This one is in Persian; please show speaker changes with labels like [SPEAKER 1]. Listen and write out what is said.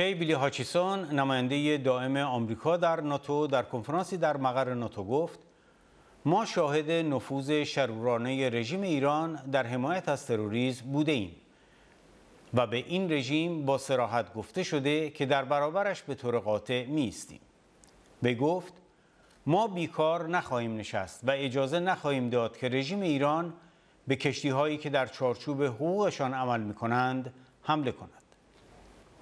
[SPEAKER 1] بیلی هاچیسون نماینده دائم آمریکا در ناتو در کنفرانسی در مقر ناتو گفت ما شاهد نفوذ شرورانه رژیم ایران در حمایت از تروریسم بوده ایم و به این رژیم با سراحت گفته شده که در برابرش به طور قاطع میستیم به گفت ما بیکار نخواهیم نشست و اجازه نخواهیم داد که رژیم ایران به کشتی هایی که در چارچوب حقوقشان عمل می کنند حمله کند